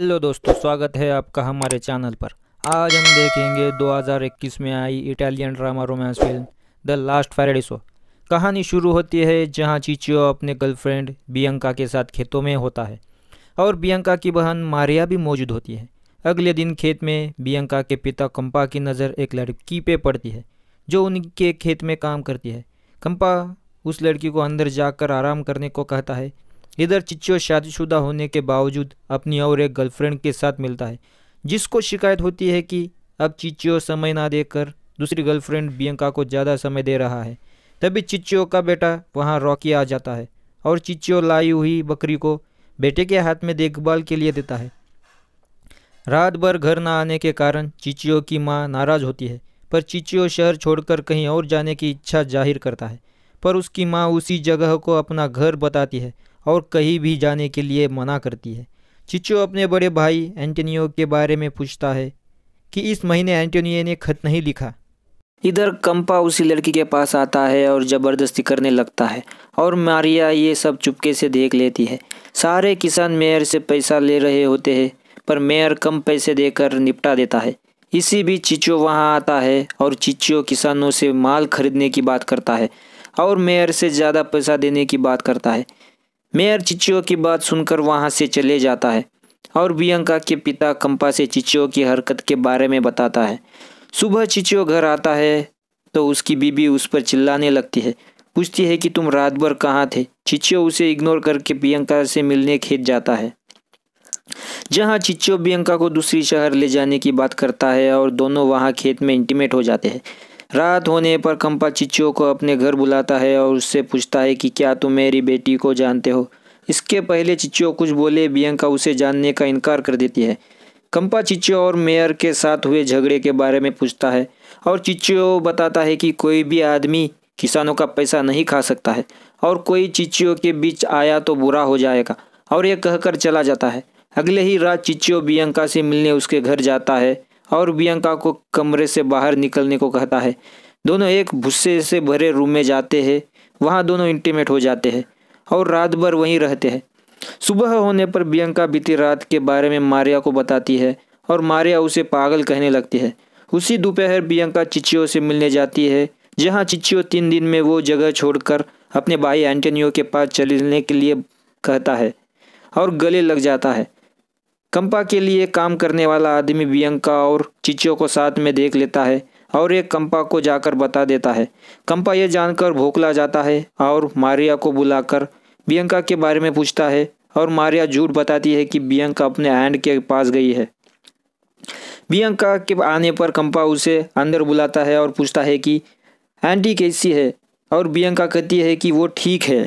hello दोस्तों स्वागत है आपका हमारे चैनल पर आज हम देखेंगे 2021 में आई Italian drama romance film the last Paradiso so कहानी शुरू होती है जहां चीचियो अपने गर्लफ्रेंड बियंका के साथ खेतों में होता है और बियंका की बहन मारिया भी मौजूद होती है अगले दिन खेत में बियंका के पिता कंपा की नज़र एक लड़की पे पड़ती है जो उनके खेत में काम करती है कंपा उस लड़की को अंदर जाकर आराम करने को कहता है इधर चिच्चो शादीशुदा होने के बावजूद अपनी और एक गर्लफ्रेंड के साथ मिलता है जिसको शिकायत होती है कि अब चिच्चो समय ना देकर दूसरी गर्लफ्रेंड बियंका को ज़्यादा समय दे रहा है तभी चिच्चो का बेटा वहाँ रॉकी आ जाता है और चिच्चो लाई हुई बकरी को बेटे के हाथ में देखभाल के लिए देता है रात भर घर ना आने के कारण चिचियो की माँ नाराज़ होती है पर चिचियो शहर छोड़कर कहीं और जाने की इच्छा जाहिर करता है पर उसकी माँ उसी जगह को अपना घर बताती है और कहीं भी जाने के लिए मना करती है चिचो अपने बड़े भाई एंटोनियो के बारे में पूछता है कि इस महीने एंटोनियो ने खत नहीं लिखा इधर कंपा उसी लड़की के पास आता है और ज़बरदस्ती करने लगता है और मारिया ये सब चुपके से देख लेती है सारे किसान मेयर से पैसा ले रहे होते हैं पर मेयर कम पैसे देकर निपटा देता है इसी बीच चिचो वहाँ आता है और चिचो किसानों से माल खरीदने की बात करता है और मेयर से ज़्यादा पैसा देने की बात करता है मेयर चिचियो की बात सुनकर वहाँ से चले जाता है और बियंका के पिता कंपा से चिचियो की हरकत के बारे में बताता है सुबह चिचियो घर आता है तो उसकी बीबी उस पर चिल्लाने लगती है पूछती है कि तुम रात भर कहाँ थे चिचियो उसे इग्नोर करके बियंका से मिलने खेत जाता है जहाँ चिच्चो बियंका को दूसरी शहर ले जाने की बात करता है और दोनों वहाँ खेत में इंटीमेट हो जाते हैं रात होने पर कंपा चिच्चियों को अपने घर बुलाता है और उससे पूछता है कि क्या तुम मेरी बेटी को जानते हो इसके पहले चिच्चियों कुछ बोले बियंका उसे जानने का इनकार कर देती है कंपा चिच्चो और मेयर के साथ हुए झगड़े के बारे में पूछता है और चिच्चो बताता है कि कोई भी आदमी किसानों का पैसा नहीं खा सकता है और कोई चिच्चियों के बीच आया तो बुरा हो जाएगा और यह कहकर चला जाता है अगले ही रात चिच्चियों बियंका से मिलने उसके घर जाता है और बियंका को कमरे से बाहर निकलने को कहता है दोनों एक भुस्से से भरे रूम में जाते हैं वहाँ दोनों इंटीमेट हो जाते हैं और रात भर वहीं रहते हैं सुबह होने पर बियंका बीती रात के बारे में मारिया को बताती है और मारिया उसे पागल कहने लगती है उसी दोपहर बियंका चिच्चियों से मिलने जाती है जहाँ चिच्चियो तीन दिन में वो जगह छोड़कर अपने भाई एंटोनियो के पास चलने के लिए कहता है और गले लग जाता है कंपा के लिए काम करने वाला आदमी बियंका और चिचो को साथ में देख लेता है और एक कंपा को जाकर बता देता है कंपा यह जानकर भोखला जाता है और मारिया को बुलाकर बियंका के बारे में पूछता है और मारिया झूठ बताती है कि बियंका अपने हैंड के पास गई है बियंका के आने पर कंपा उसे अंदर बुलाता है और पूछता है कि एंटी कैसी है और बियंका कहती है कि वो ठीक है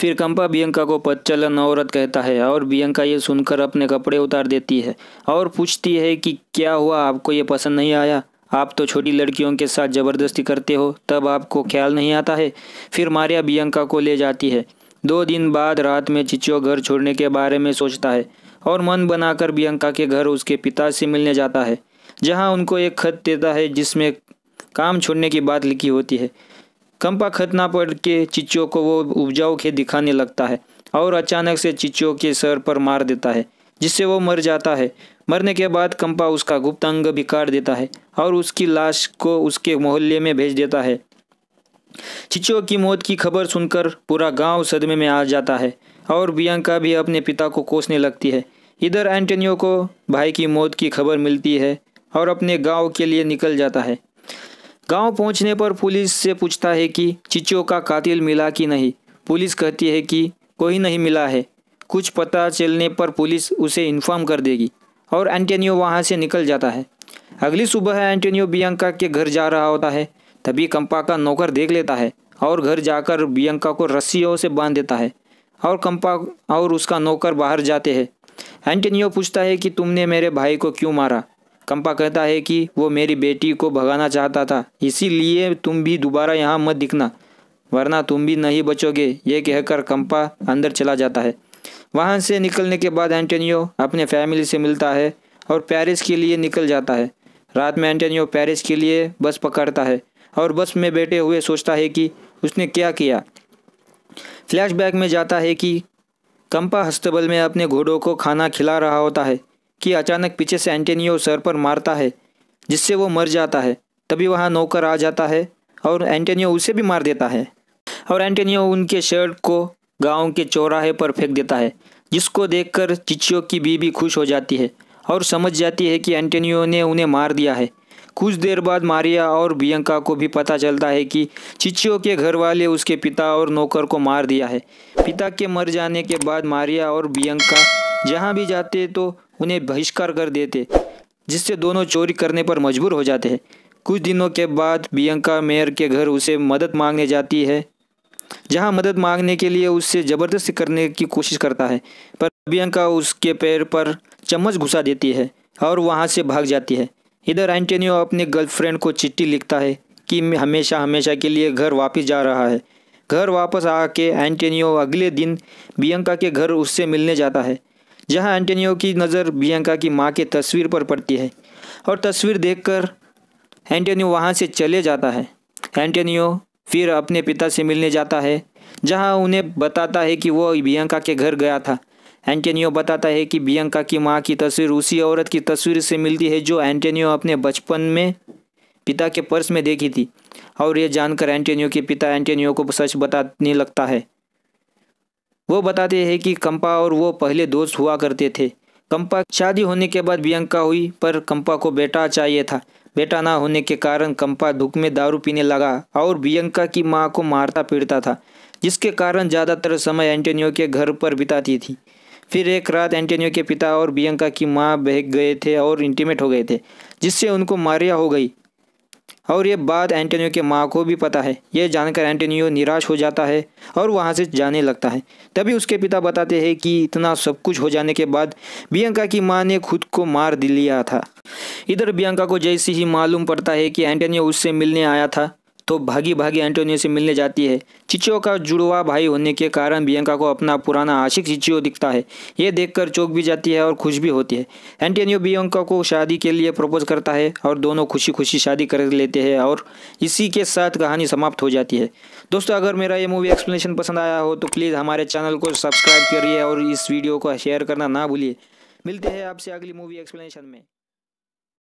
फिर कंपा बियंका को पदचलन औरत कहता है और बियंका ये सुनकर अपने कपड़े उतार देती है और पूछती है कि क्या हुआ आपको ये पसंद नहीं आया आप तो छोटी लड़कियों के साथ ज़बरदस्ती करते हो तब आपको ख्याल नहीं आता है फिर मारिया बियंका को ले जाती है दो दिन बाद रात में चिचो घर छोड़ने के बारे में सोचता है और मन बनाकर बियंका के घर उसके पिता से मिलने जाता है जहां उनको एक खत देता है जिसमें काम छोड़ने की बात लिखी होती है कम खत ना पड़ के चिच्चों को वो उपजाऊ खेत दिखाने लगता है और अचानक से चिच्चों के सर पर मार देता है जिससे वो मर जाता है मरने के बाद कंपा उसका गुप्त अंग भी काट देता है और उसकी लाश को उसके मोहल्ले में भेज देता है चिच्चों की मौत की खबर सुनकर पूरा गांव सदमे में आ जाता है और बियंका भी अपने पिता को कोसने लगती है इधर एंटोनियो को भाई की मौत की खबर मिलती है और अपने गाँव के लिए निकल जाता है गांव पहुंचने पर पुलिस से पूछता है कि चिचो का कातिल मिला कि नहीं पुलिस कहती है कि कोई नहीं मिला है कुछ पता चलने पर पुलिस उसे इन्फॉर्म कर देगी और एंटोनियो वहाँ से निकल जाता है अगली सुबह एंटोनियो बियंका के घर जा रहा होता है तभी कंपा का नौकर देख लेता है और घर जाकर बियंका को रस्सियों से बांध देता है और कंपा और उसका नौकर बाहर जाते हैं एंटोनियो पूछता है कि तुमने मेरे भाई को क्यों मारा कंपा कहता है कि वो मेरी बेटी को भगाना चाहता था इसीलिए तुम भी दोबारा यहाँ मत दिखना वरना तुम भी नहीं बचोगे ये कहकर कंपा अंदर चला जाता है वहाँ से निकलने के बाद एंटोनियो अपने फैमिली से मिलता है और पेरिस के लिए निकल जाता है रात में एंटोनियो पेरिस के लिए बस पकड़ता है और बस में बैठे हुए सोचता है कि उसने क्या किया फ्लैशबैक में जाता है कि कंपा हस्तबल में अपने घोड़ों को खाना खिला रहा होता है कि अचानक पीछे से एंटेनियो सर पर मारता है जिससे वो मर जाता है तभी वहाँ नौकर आ जाता है और एंटेनियो उसे भी मार देता है और एंटेनियो उनके शर्ट को गांव के चौराहे पर फेंक देता है जिसको देखकर चिचियो की बीबी खुश हो जाती है और समझ जाती है कि एंटेनियो ने उन्हें मार दिया है कुछ देर बाद मारिया और बियंका को भी पता चलता है कि चिचियो के घर वाले उसके पिता और नौकर को मार दिया है पिता के मर जाने के बाद मारिया और बियंका जहाँ भी जाते तो उन्हें बहिष्कार कर देते जिससे दोनों चोरी करने पर मजबूर हो जाते हैं कुछ दिनों के बाद बियंका मेयर के घर उसे मदद मांगने जाती है जहां मदद मांगने के लिए उससे ज़बरदस्ती करने की कोशिश करता है पर बियंका उसके पैर पर चम्मच घुसा देती है और वहां से भाग जाती है इधर एंटोनियो अपने गर्लफ्रेंड को चिट्ठी लिखता है कि मैं हमेशा हमेशा के लिए घर वापस जा रहा है घर वापस आके एंटोनियो अगले दिन बियंका के घर उससे मिलने जाता है जहां एंटोनियो की नज़र बियंका की मां के तस्वीर पर पड़ती है और तस्वीर देखकर एंटोनियो वहां से चले जाता है एंटोनियो फिर अपने पिता से मिलने जाता है जहां उन्हें बताता है कि वो बियंका के घर गया था एंटोनियो बताता है कि बियंका की माँ की तस्वीर उसी औरत की तस्वीर से मिलती है जो एंटोनियो अपने बचपन में पिता के पर्स में देखी थी और यह जानकर एंटोनियो के पिता एंटोनियो को सच बताने लगता है वो बताते हैं कि कंपा और वो पहले दोस्त हुआ करते थे कंपा शादी होने के बाद बियंका हुई पर कंपा को बेटा चाहिए था बेटा ना होने के कारण कंपा धुख में दारू पीने लगा और बियंका की माँ को मारता पीटता था जिसके कारण ज़्यादातर समय एंटोनियो के घर पर बिताती थी फिर एक रात एंटोनियो के पिता और बियंका की माँ बह गए थे और इंटीमेट हो गए थे जिससे उनको मारिया हो गई और ये बात एंटोनियो के माँ को भी पता है यह जानकर एंटोनियो निराश हो जाता है और वहाँ से जाने लगता है तभी उसके पिता बताते हैं कि इतना सब कुछ हो जाने के बाद बियंका की माँ ने खुद को मार दिया था इधर बियंका को जैसे ही मालूम पड़ता है कि एंटोनियो उससे मिलने आया था तो भागी भागी एंटोनियो से मिलने जाती है चिचियो का जुड़वा भाई होने के कारण बियंका को अपना पुराना आशिक चिचियो दिखता है ये देखकर चौक भी जाती है और खुश भी होती है एंटोनियो बियंका को शादी के लिए प्रपोज करता है और दोनों खुशी खुशी शादी कर लेते हैं और इसी के साथ कहानी समाप्त हो जाती है दोस्तों अगर मेरा ये मूवी एक्सप्लेनेशन पसंद आया हो तो प्लीज़ हमारे चैनल को सब्सक्राइब करिए और इस वीडियो को शेयर करना ना भूलिए मिलते हैं आपसे अगली मूवी एक्सप्लेनेशन में